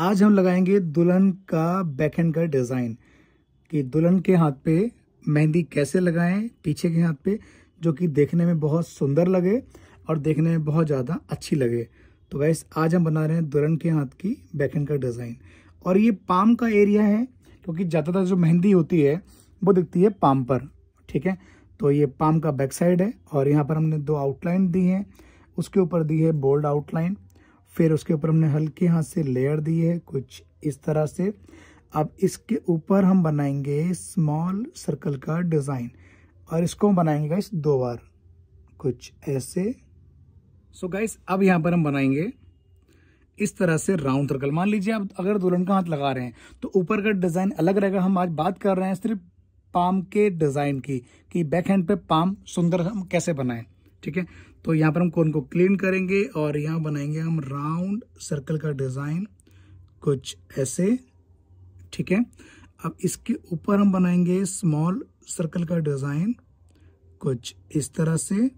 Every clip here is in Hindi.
आज हम लगाएंगे दुल्हन का बैक का डिज़ाइन कि दुल्हन के हाथ पे मेहंदी कैसे लगाएं पीछे के हाथ पे जो कि देखने में बहुत सुंदर लगे और देखने में बहुत ज़्यादा अच्छी लगे तो वैस आज हम बना रहे हैं दुल्हन के हाथ की बैक का डिज़ाइन और ये पाम का एरिया है क्योंकि ज़्यादातर जो मेहंदी होती है वो दिखती है पाम पर ठीक है तो ये पाम का बैक साइड है और यहाँ पर हमने दो आउटलाइन दी है उसके ऊपर दी है बोल्ड आउटलाइन फिर उसके ऊपर हमने हल्के हाथ से लेयर दी है कुछ इस तरह से अब इसके ऊपर हम बनाएंगे स्मॉल सर्कल का डिज़ाइन और इसको हम बनाएंगे गाइस दो बार कुछ ऐसे सो so गाइस अब यहाँ पर हम बनाएंगे इस तरह से राउंड सर्कल मान लीजिए आप अगर दुल्हन का हाथ लगा रहे हैं तो ऊपर का डिज़ाइन अलग रहेगा हम आज बात कर रहे हैं सिर्फ पाम के डिज़ाइन की कि बैक हैंड पे पाम सुंदर हम कैसे बनाएं ठीक है तो यहाँ पर हम कोन को क्लीन करेंगे और यहाँ बनाएंगे हम राउंड सर्कल का डिज़ाइन कुछ ऐसे ठीक है अब इसके ऊपर हम बनाएंगे स्मॉल सर्कल का डिज़ाइन कुछ इस तरह से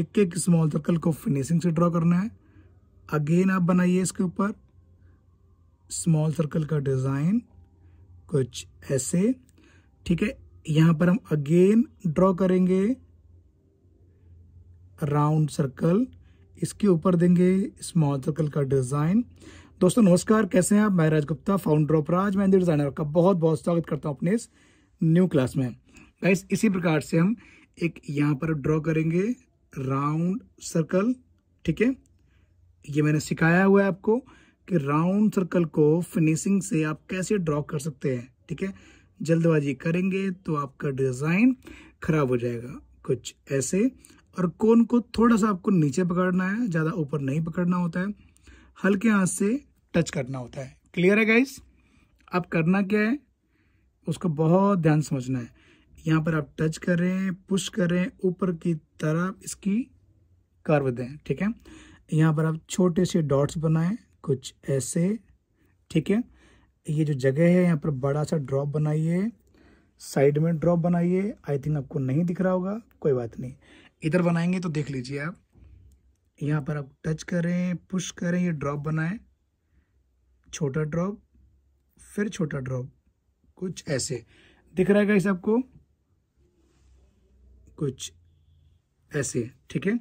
एक एक स्मॉल सर्कल को फिनिशिंग से ड्रॉ करना है अगेन आप बनाइए इसके ऊपर स्मॉल सर्कल का डिज़ाइन कुछ ऐसे ठीक है यहाँ पर हम अगेन ड्रॉ करेंगे राउंड सर्कल इसके ऊपर देंगे स्मॉल सर्कल का डिज़ाइन दोस्तों नमस्कार कैसे हैं आप मैं Raj Gupta founder of Raj Mehndi designer का बहुत बहुत स्वागत करता हूं अपने इस न्यू क्लास में गाइस इसी प्रकार से हम एक यहाँ पर ड्रॉ करेंगे राउंड सर्कल ठीक है ये मैंने सिखाया हुआ है आपको कि राउंड सर्कल को फिनिशिंग से आप कैसे ड्रॉ कर सकते हैं ठीक है जल्दबाजी करेंगे तो आपका डिज़ाइन खराब हो जाएगा कुछ ऐसे और कोन को थोड़ा सा आपको नीचे पकड़ना है ज़्यादा ऊपर नहीं पकड़ना होता है हल्के हाथ से टच करना होता है क्लियर है गाइस आप करना क्या है उसको बहुत ध्यान समझना है यहाँ पर आप टच कर रहे हैं पुश कर रहे हैं ऊपर की तरफ इसकी कर्व दें ठीक है यहाँ पर आप छोटे से डॉट्स बनाएं कुछ ऐसे ठीक है ये जो जगह है यहाँ पर बड़ा सा ड्रॉप बनाइए साइड में ड्रॉप बनाइए आई थिंक आपको नहीं दिख रहा होगा कोई बात नहीं इधर बनाएंगे तो देख लीजिए आप यहाँ पर आप टच करें पुश करें ये ड्रॉप बनाए छोटा ड्रॉप फिर छोटा ड्रॉप कुछ ऐसे दिख रहा है इस आपको कुछ ऐसे ठीक है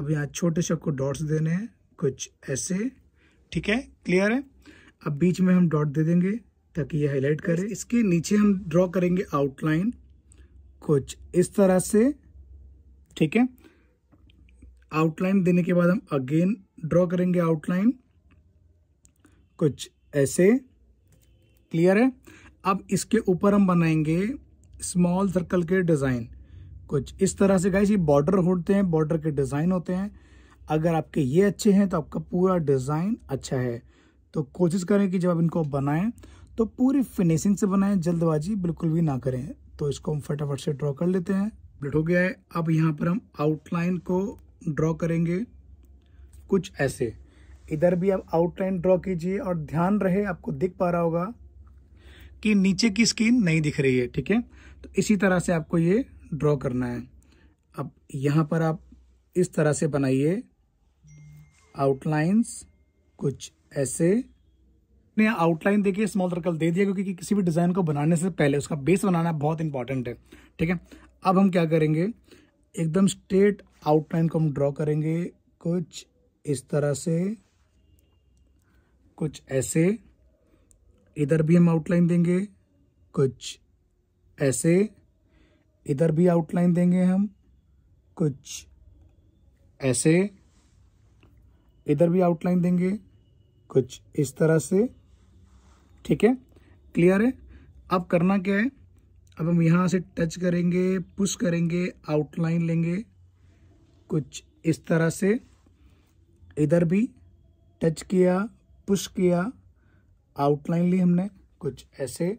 अब यहाँ छोटे से आपको डॉट्स देने हैं कुछ ऐसे ठीक है क्लियर है अब बीच में हम डॉट दे देंगे ताकि ये हाईलाइट करे इसके नीचे हम ड्रॉ करेंगे आउटलाइन कुछ इस तरह से ठीक है आउटलाइन देने के बाद हम अगेन ड्रॉ करेंगे आउटलाइन कुछ ऐसे क्लियर है अब इसके ऊपर हम बनाएंगे स्मॉल सर्कल के डिज़ाइन कुछ इस तरह से गाइस ये बॉर्डर होते हैं बॉर्डर के डिज़ाइन होते हैं अगर आपके ये अच्छे हैं तो आपका पूरा डिज़ाइन अच्छा है तो कोशिश करें कि जब आप इनको बनाएं तो पूरी फिनिशिंग से बनाएं जल्दबाजी बिल्कुल भी ना करें तो इसको हम फटाफट से ड्रॉ कर लेते हैं कंप्लीट हो गया है अब यहाँ पर हम आउटलाइन को ड्रॉ करेंगे कुछ ऐसे इधर भी आप आउटलाइन ड्रॉ कीजिए और ध्यान रहे आपको दिख पा रहा होगा कि नीचे की स्किन नहीं दिख रही है ठीक है तो इसी तरह से आपको ये ड्रॉ करना है अब यहाँ पर आप इस तरह से बनाइए आउटलाइंस कुछ ऐसे नहीं आउटलाइन देखिए स्मॉल सर्कल दे दिया क्योंकि किसी भी डिज़ाइन को बनाने से पहले उसका बेस बनाना बहुत इंपॉर्टेंट है ठीक है अब हम क्या करेंगे एकदम स्ट्रेट आउटलाइन को हम ड्रॉ करेंगे कुछ इस तरह से कुछ ऐसे इधर भी हम आउटलाइन देंगे कुछ ऐसे इधर भी आउटलाइन देंगे हम कुछ ऐसे इधर भी आउटलाइन देंगे कुछ इस तरह से ठीक है क्लियर है अब करना क्या है अब हम यहाँ से टच करेंगे पुश करेंगे आउटलाइन लेंगे कुछ इस तरह से इधर भी टच किया पुश किया आउटलाइन ली हमने कुछ ऐसे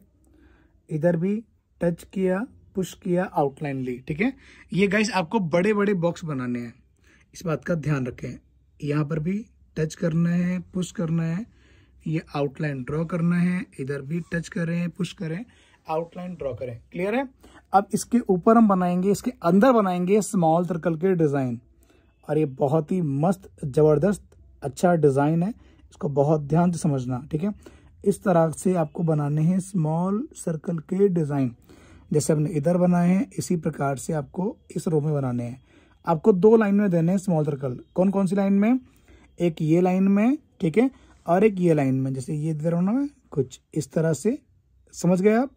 इधर भी टच किया पुश किया आउटलाइन ली ठीक है ये गाइस आपको बड़े बड़े बॉक्स बनाने हैं इस बात का ध्यान रखें यहाँ पर भी टच करना है पुश करना है ये आउटलाइन ड्रॉ करना है इधर भी टच करें पुश करें आउटलाइन ड्रॉ करें क्लियर है अब इसके ऊपर हम बनाएंगे इसके अंदर बनाएंगे स्मॉल सर्कल के डिज़ाइन और ये बहुत ही मस्त ज़बरदस्त अच्छा डिज़ाइन है इसको बहुत ध्यान से समझना ठीक है इस तरह से आपको बनाने हैं स्मॉल सर्कल के डिज़ाइन जैसे हमने इधर बनाए हैं इसी प्रकार से आपको इस रो में बनाने हैं आपको दो लाइन में देने हैं स्मॉल सर्कल कौन कौन सी लाइन में एक ये लाइन में ठीक है और एक ये लाइन में जैसे ये इधर होना कुछ इस तरह से समझ गए आप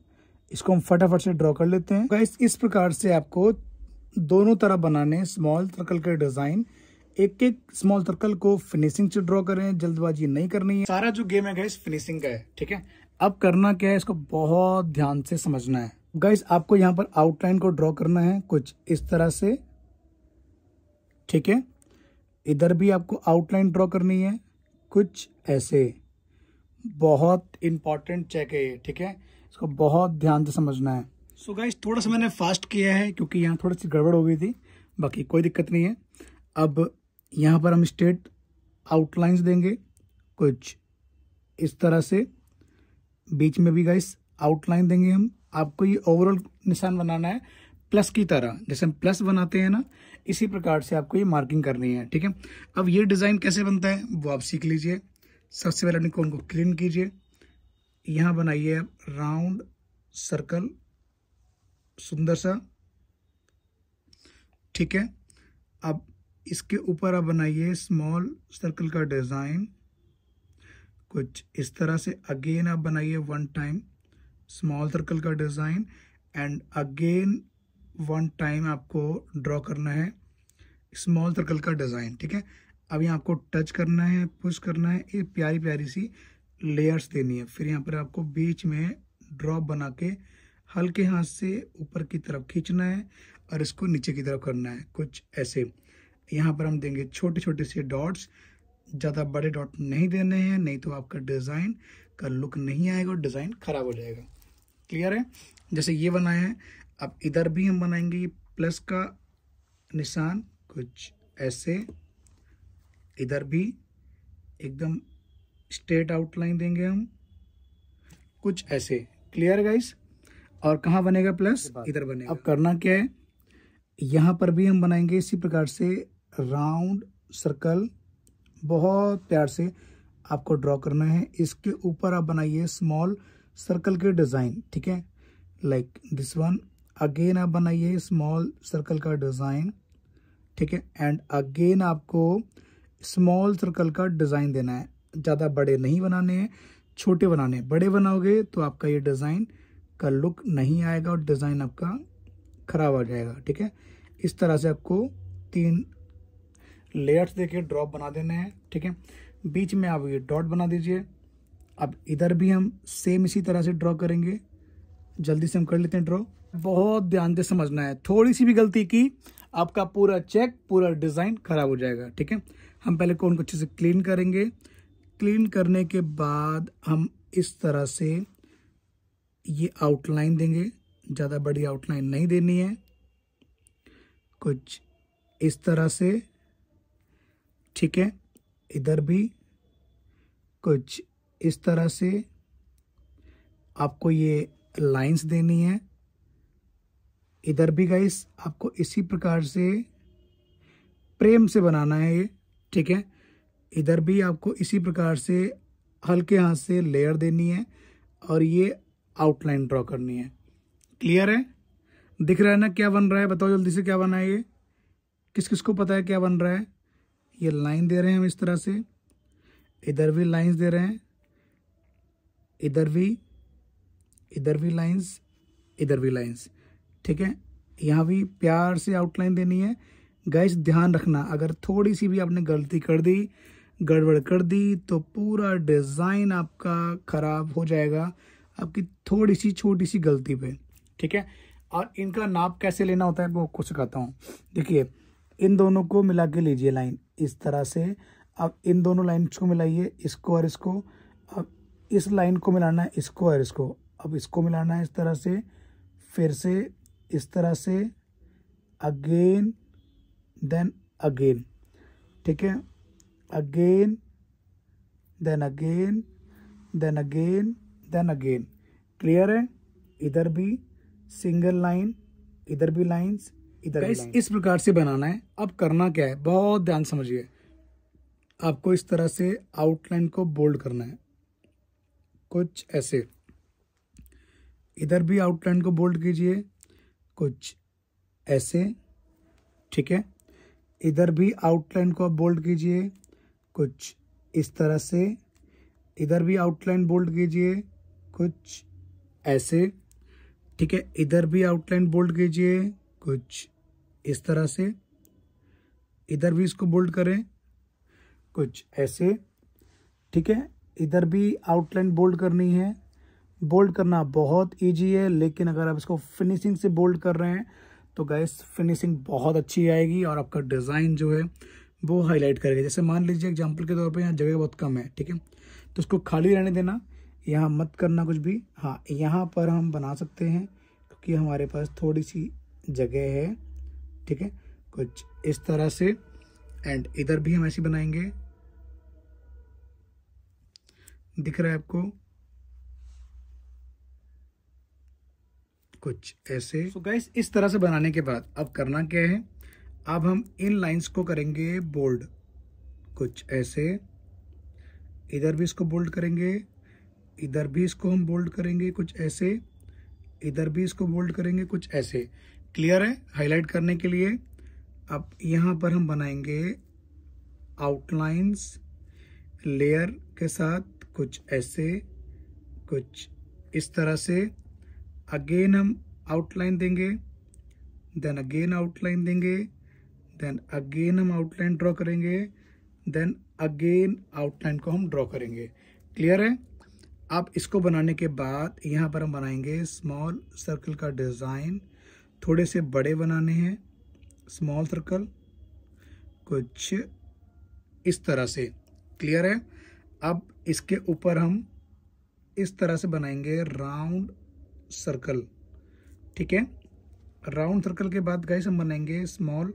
इसको हम फटाफट से ड्रॉ कर लेते हैं गाइस इस प्रकार से आपको दोनों तरफ बनाने स्मॉल सर्कल के डिजाइन एक एक स्मॉल सर्कल को फिनिशिंग से ड्रॉ करें जल्दबाजी नहीं करनी है सारा जो गेम है गाइस फिनिशिंग का है ठीक है अब करना क्या है इसको बहुत ध्यान से समझना है गाइस आपको यहाँ पर आउटलाइन को ड्रॉ करना है कुछ इस तरह से ठीक है इधर भी आपको आउटलाइन ड्रॉ करनी है कुछ ऐसे बहुत इंपॉर्टेंट चेक है ये ठीक है इसको बहुत ध्यान से समझना है सो so गाइज थोड़ा सा मैंने फास्ट किया है क्योंकि यहाँ थोड़ी सी गड़बड़ हो गई थी बाकी कोई दिक्कत नहीं है अब यहाँ पर हम स्टेट आउटलाइंस देंगे कुछ इस तरह से बीच में भी गाइस आउटलाइन देंगे हम आपको ये ओवरऑल निशान बनाना है प्लस की तरह जैसे हम प्लस बनाते हैं ना इसी प्रकार से आपको ये मार्किंग करनी है ठीक है अब ये डिज़ाइन कैसे बनता है वो आप सीख लीजिए सबसे पहले अपने कोन को क्लीन कीजिए यहाँ बनाइए आप राउंड सर्कल सुंदर सा ठीक है अब इसके ऊपर आप बनाइए स्मॉल सर्कल का डिज़ाइन कुछ इस तरह से अगेन आप बनाइए वन टाइम स्मॉल सर्कल का design and again one time आपको ड्रॉ करना है स्मॉल सर्कल का डिज़ाइन ठीक है अभी आपको टच करना है पुश करना है ये प्यारी प्यारी सी लेयर्स देनी है फिर यहाँ पर आपको बीच में ड्रॉप बना के हल्के हाथ से ऊपर की तरफ खींचना है और इसको नीचे की तरफ करना है कुछ ऐसे यहाँ पर हम देंगे छोटे छोटे से डॉट्स ज़्यादा बड़े डॉट नहीं देने हैं नहीं तो आपका डिज़ाइन का लुक नहीं आएगा और डिज़ाइन ख़राब हो जाएगा क्लियर है जैसे ये बनाए हैं अब इधर भी हम बनाएंगे ये प्लस का निशान कुछ ऐसे इधर भी एकदम स्ट्रेट आउटलाइन देंगे हम कुछ ऐसे क्लियर गाइस और कहाँ बनेगा प्लस इधर बनेगा अब करना क्या है यहाँ पर भी हम बनाएंगे इसी प्रकार से राउंड सर्कल बहुत प्यार से आपको ड्रॉ करना है इसके ऊपर आप बनाइए स्मॉल सर्कल के डिज़ाइन ठीक है लाइक दिस वन अगेन आप बनाइए स्मॉल सर्कल का डिज़ाइन ठीक है एंड अगेन आपको स्मॉल सर्कल का डिज़ाइन देना है ज़्यादा बड़े नहीं बनाने हैं छोटे बनाने हैं बड़े बनाओगे तो आपका ये डिज़ाइन का लुक नहीं आएगा और डिज़ाइन आपका ख़राब आ जाएगा ठीक है इस तरह से आपको तीन लेयर्स देके ड्रॉप बना देने हैं ठीक है बीच में आप ये डॉट बना दीजिए अब इधर भी हम सेम इसी तरह से ड्रॉ करेंगे जल्दी से हम कर लेते हैं ड्रॉ बहुत ध्यान से समझना है थोड़ी सी भी गलती की आपका पूरा चेक पूरा डिज़ाइन ख़राब हो जाएगा ठीक है हम पहले कौन को अच्छे से क्लीन करेंगे क्लीन करने के बाद हम इस तरह से ये आउटलाइन देंगे ज़्यादा बड़ी आउटलाइन नहीं देनी है कुछ इस तरह से ठीक है इधर भी कुछ इस तरह से आपको ये लाइंस देनी है इधर भी गाइस आपको इसी प्रकार से प्रेम से बनाना है ये ठीक है इधर भी आपको इसी प्रकार से हल्के हाथ से लेयर देनी है और ये आउटलाइन ड्रॉ करनी है क्लियर है दिख रहा है ना क्या बन रहा है बताओ जल्दी से क्या बना है ये किस किस को पता है क्या बन रहा है ये लाइन दे रहे हैं हम इस तरह से इधर भी लाइंस दे रहे हैं इधर भी इधर भी लाइंस इधर भी लाइंस ठीक है यहाँ भी प्यार से आउटलाइन देनी है गैस ध्यान रखना अगर थोड़ी सी भी आपने गलती कर दी गड़बड़ कर दी तो पूरा डिज़ाइन आपका ख़राब हो जाएगा आपकी थोड़ी सी छोटी सी गलती पे ठीक है और इनका नाप कैसे लेना होता है वो कुछ कहता हूँ देखिए इन दोनों को मिला के लीजिए लाइन इस तरह से अब इन दोनों लाइन को मिलाइए इसको और इसको अब इस लाइन को मिलाना है इसको और इसको अब इसको मिलाना है इस तरह से फिर से इस तरह से अगेन देन अगेन ठीक है again then again then again then again clear है इधर भी सिंगल लाइन इधर भी लाइंस इधर भी इस प्रकार से बनाना है अब करना क्या है बहुत ध्यान समझिए आपको इस तरह से आउटलाइन को बोल्ड करना है कुछ ऐसे इधर भी आउटलाइन को बोल्ड कीजिए कुछ ऐसे ठीक है इधर भी आउटलाइन को आप बोल्ड कीजिए कुछ इस तरह से इधर भी आउटलाइन बोल्ड कीजिए कुछ ऐसे ठीक है इधर भी आउटलाइन बोल्ड कीजिए कुछ इस तरह से इधर भी इसको बोल्ड करें कुछ ऐसे ठीक है इधर भी आउटलाइन बोल्ड करनी है बोल्ड करना बहुत इजी है लेकिन अगर आप इसको फिनिशिंग से बोल्ड कर रहे हैं तो गैस फिनिशिंग बहुत अच्छी आएगी और आपका डिज़ाइन जो है वो हाईलाइट करेगा जैसे मान लीजिए एग्जाम्पल के तौर पर यहाँ जगह बहुत कम है ठीक है तो उसको खाली रहने देना यहाँ मत करना कुछ भी हाँ यहाँ पर हम बना सकते हैं क्योंकि हमारे पास थोड़ी सी जगह है ठीक है कुछ इस तरह से एंड इधर भी हम ऐसी बनाएंगे दिख रहा है आपको कुछ ऐसे सो so गाइस इस तरह से बनाने के बाद अब करना क्या है अब हम इन लाइंस को करेंगे बोल्ड कुछ ऐसे इधर भी इसको बोल्ड करेंगे इधर भी इसको हम बोल्ड करेंगे कुछ ऐसे इधर भी इसको बोल्ड करेंगे कुछ ऐसे क्लियर है हाईलाइट करने के लिए अब यहाँ पर हम बनाएंगे आउटलाइंस लेयर के साथ कुछ ऐसे कुछ इस तरह से अगेन हम आउटलाइन देंगे देन अगेन आउटलाइन देंगे देन अगेन हम आउटलाइन ड्रॉ करेंगे देन अगेन आउटलाइन को हम ड्रॉ करेंगे क्लियर है अब इसको बनाने के बाद यहाँ पर हम बनाएंगे स्मॉल सर्कल का डिज़ाइन थोड़े से बड़े बनाने हैं स्मॉल सर्कल कुछ इस तरह से क्लियर है अब इसके ऊपर हम इस तरह से बनाएंगे राउंड सर्कल ठीक है राउंड सर्कल के बाद गाइस हम बनाएंगे स्मॉल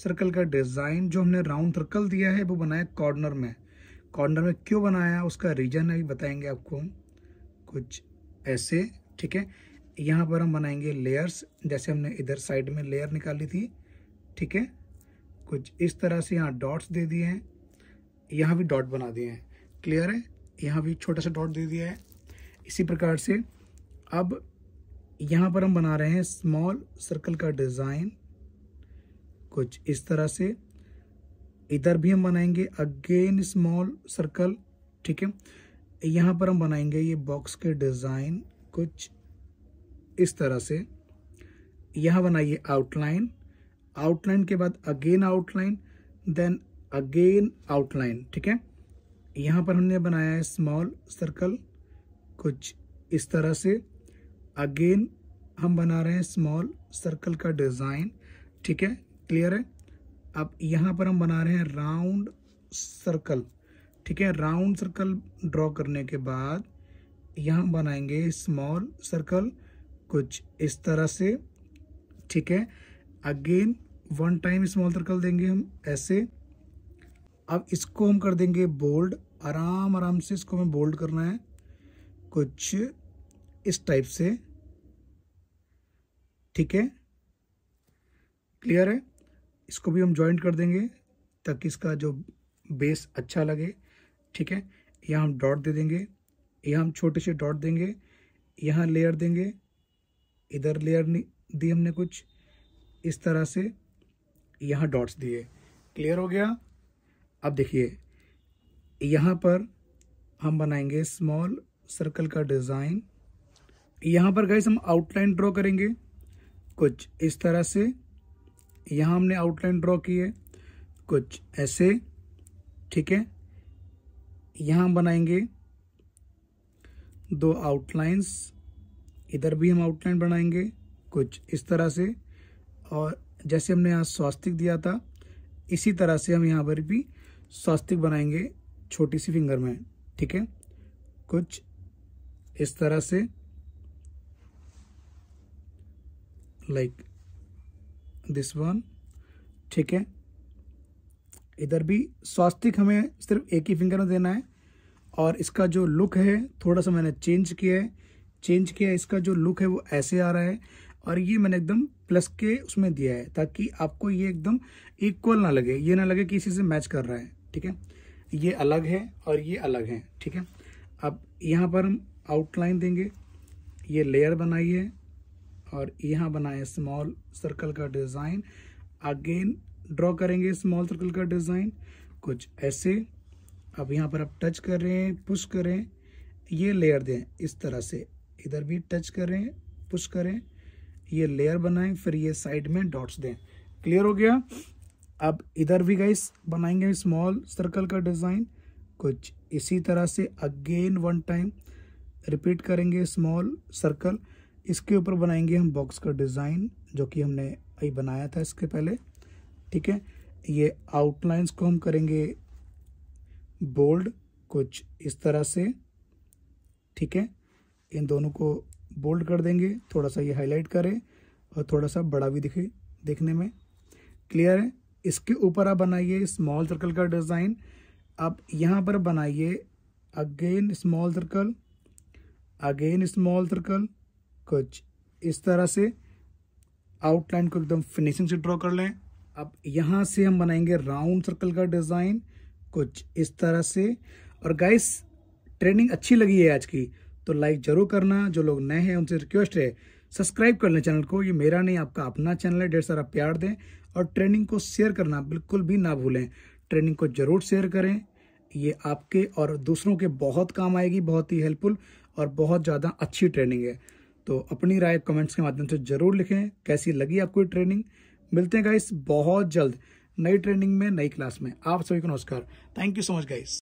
सर्कल का डिज़ाइन जो हमने राउंड सर्कल दिया है वो बनाया कॉर्नर में कॉर्नर में क्यों बनाया उसका रीजन है बताएंगे आपको कुछ ऐसे ठीक है यहाँ पर हम बनाएंगे लेयर्स जैसे हमने इधर साइड में लेयर निकाली थी ठीक है कुछ इस तरह से यहाँ डॉट्स दे दिए हैं यहाँ भी डॉट बना दिए हैं क्लियर है यहाँ भी छोटा सा डॉट दे दिया है इसी प्रकार से अब यहाँ पर हम बना रहे हैं स्मॉल सर्कल का डिज़ाइन कुछ इस तरह से इधर भी हम बनाएंगे अगेन स्मॉल सर्कल ठीक है यहाँ पर हम बनाएंगे ये बॉक्स के डिज़ाइन कुछ इस तरह से यहाँ बनाइए आउटलाइन आउटलाइन के बाद again outline then again outline ठीक है यहाँ पर हमने बनाया है स्मॉल सर्कल कुछ इस तरह से अगेन हम बना रहे हैं स्मॉल सर्कल का डिज़ाइन ठीक है क्लियर है अब यहाँ पर हम बना रहे हैं राउंड सर्कल ठीक है राउंड सर्कल ड्रॉ करने के बाद यहाँ बनाएंगे स्मॉल सर्कल कुछ इस तरह से ठीक है again one time small circle देंगे हम ऐसे अब इसको हम कर देंगे बोल्ड आराम आराम से इसको हमें बोल्ड करना है कुछ इस टाइप से ठीक है क्लियर है इसको भी हम जॉइंट कर देंगे ताकि इसका जो बेस अच्छा लगे ठीक है यहाँ हम डॉट दे देंगे यहाँ हम छोटे से डॉट देंगे यहाँ लेयर देंगे इधर लेयर दी हमने कुछ इस तरह से यहाँ डॉट्स दिए क्लियर हो गया अब देखिए यहाँ पर हम बनाएंगे स्मॉल सर्कल का डिज़ाइन यहाँ पर गाइस हम आउटलाइन ड्रॉ करेंगे कुछ इस तरह से यहाँ हमने आउटलाइन ड्रॉ की है कुछ ऐसे ठीक है यहाँ हम बनाएंगे दो आउटलाइंस इधर भी हम आउटलाइन बनाएंगे कुछ इस तरह से और जैसे हमने यहाँ स्वास्तिक दिया था इसी तरह से हम यहाँ पर भी स्वास्तिक बनाएंगे छोटी सी फिंगर में ठीक है कुछ इस तरह से लाइक like, दिस वन ठीक है इधर भी स्वास्तिक हमें सिर्फ एक ही फिंगर में देना है और इसका जो लुक है थोड़ा सा मैंने चेंज किया है चेंज किया है इसका जो लुक है वो ऐसे आ रहा है और ये मैंने एकदम प्लस के उसमें दिया है ताकि आपको ये एकदम इक्वल ना लगे ये ना लगे कि इसी से मैच कर रहा है ठीक है ये अलग है और ये अलग है ठीक है अब यहाँ पर हम आउटलाइन देंगे ये लेयर बनाई है और यहाँ बनाए स्मॉल सर्कल का डिज़ाइन अगेन ड्रॉ करेंगे स्मॉल सर्कल का डिज़ाइन कुछ ऐसे अब यहाँ पर आप टच कर रहे हैं पुश करें ये लेयर दें इस तरह से इधर भी टच करें पुश करें ये लेयर बनाएं फिर ये साइड में डॉट्स दें क्लियर हो गया अब इधर भी गई बनाएंगे स्मॉल सर्कल का डिज़ाइन कुछ इसी तरह से अगेन वन टाइम रिपीट करेंगे स्मॉल सर्कल इसके ऊपर बनाएंगे हम बॉक्स का डिज़ाइन जो कि हमने अभी बनाया था इसके पहले ठीक है ये आउटलाइंस को हम करेंगे बोल्ड कुछ इस तरह से ठीक है इन दोनों को बोल्ड कर देंगे थोड़ा सा ये हाईलाइट करें और थोड़ा सा बड़ा भी दिखे देखने में क्लियर है इसके ऊपर आप बनाइए स्मॉल सर्कल का डिज़ाइन आप यहाँ पर बनाइए again small circle again small circle कुछ इस तरह से आउटलाइन को एकदम फिनिशिंग से ड्रॉ कर लें अब यहाँ से हम बनाएंगे राउंड सर्कल का डिज़ाइन कुछ इस तरह से और गाइस ट्रेनिंग अच्छी लगी है आज की तो लाइक ज़रूर करना जो लोग नए हैं उनसे रिक्वेस्ट है सब्सक्राइब कर लें चैनल को ये मेरा नहीं आपका अपना चैनल है ढेर सारा प्यार दें और ट्रेनिंग को शेयर करना बिल्कुल भी ना भूलें ट्रेनिंग को ज़रूर शेयर करें ये आपके और दूसरों के बहुत काम आएगी बहुत ही हेल्पफुल और बहुत ज़्यादा अच्छी ट्रेनिंग है तो अपनी राय कमेंट्स के माध्यम से जरूर लिखें कैसी लगी आपको ट्रेनिंग मिलते हैं गाइस बहुत जल्द नई ट्रेनिंग में नई क्लास में आप सभी को नमस्कार thank you so much guys